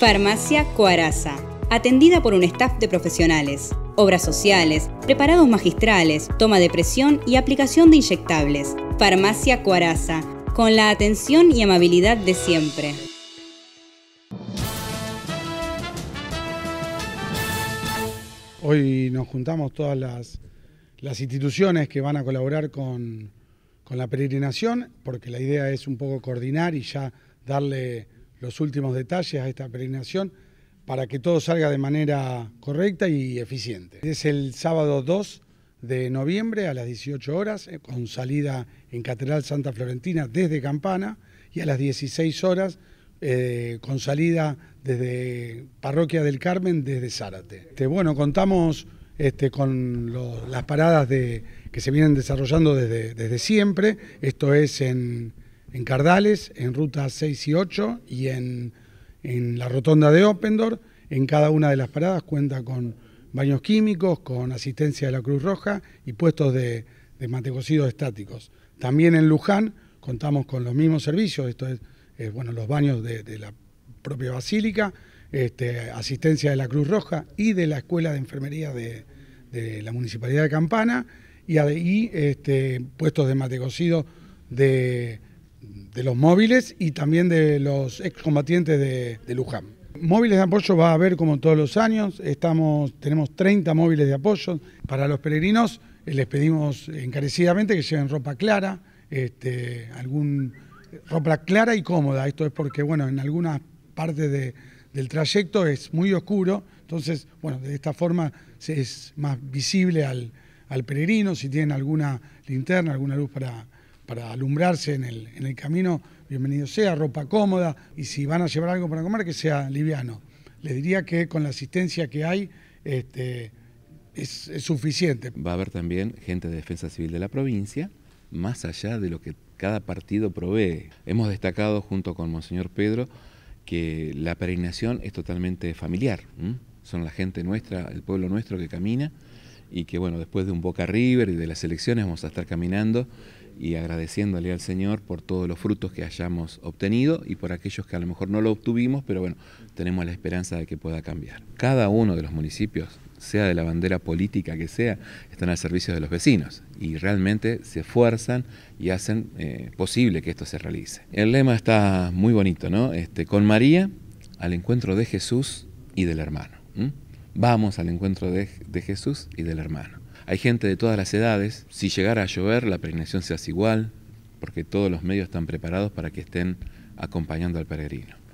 Farmacia Cuaraza. Atendida por un staff de profesionales. Obras sociales, preparados magistrales, toma de presión y aplicación de inyectables. Farmacia Cuaraza. Con la atención y amabilidad de siempre. Hoy nos juntamos todas las, instituciones que van a colaborar con la peregrinación, porque la idea es un poco coordinar y ya darle los últimos detalles a esta peregrinación para que todo salga de manera correcta y eficiente. Es el sábado 2 de noviembre a las 18 horas, eh, con salida en Catedral Santa Florentina desde Campana y a las 16 horas eh, con salida desde Parroquia del Carmen, desde Zárate. Este, bueno, contamos este, con las paradas de, que se vienen desarrollando desde, desde siempre, esto es en en Cardales, en ruta 6 y 8 y en, la rotonda de Opendor, En cada una de las paradas cuenta con baños químicos, con asistencia de la Cruz Roja y puestos de, de estáticos. También en Luján contamos con los mismos servicios, esto es, bueno, los baños de, la propia basílica, este, asistencia de la Cruz Roja y de la Escuela de Enfermería de, la Municipalidad de Campana y, este, puestos de matecocido de de los móviles y también de los excombatientes de, Luján. Móviles de apoyo va a haber como todos los años, estamos, tenemos 30 móviles de apoyo. Para los peregrinos eh, les pedimos encarecidamente que lleven ropa clara, este, algún, ropa clara y cómoda. Esto es porque, bueno, en algunas partes de, del trayecto es muy oscuro, entonces, bueno, de esta forma es más visible al, al peregrino, si tienen alguna linterna, alguna luz para, para alumbrarse en el, en el camino, bienvenido sea, ropa cómoda, y si van a llevar algo para comer, que sea liviano. Les diría que con la asistencia que hay, este, es, suficiente. Va a haber también gente de defensa civil de la provincia, más allá de lo que cada partido provee. Hemos destacado junto con Monseñor Pedro que la peregrinación es totalmente familiar. Son la gente nuestra, el pueblo nuestro que camina y que bueno, después de un Boca River y de las elecciones vamos a estar caminando y agradeciéndole al Señor por todos los frutos que hayamos obtenido y por aquellos que a lo mejor no lo obtuvimos, pero bueno, tenemos la esperanza de que pueda cambiar. Cada uno de los municipios, sea de la bandera política que sea, están al servicio de los vecinos y realmente se esfuerzan y hacen eh, posible que esto se realice. El lema está muy bonito, ¿no? Este, con María al encuentro de Jesús y del hermano vamos al encuentro de, Jesús y del hermano. Hay gente de todas las edades, si llegara a llover la peregrinación se hace igual, porque todos los medios están preparados para que estén acompañando al peregrino.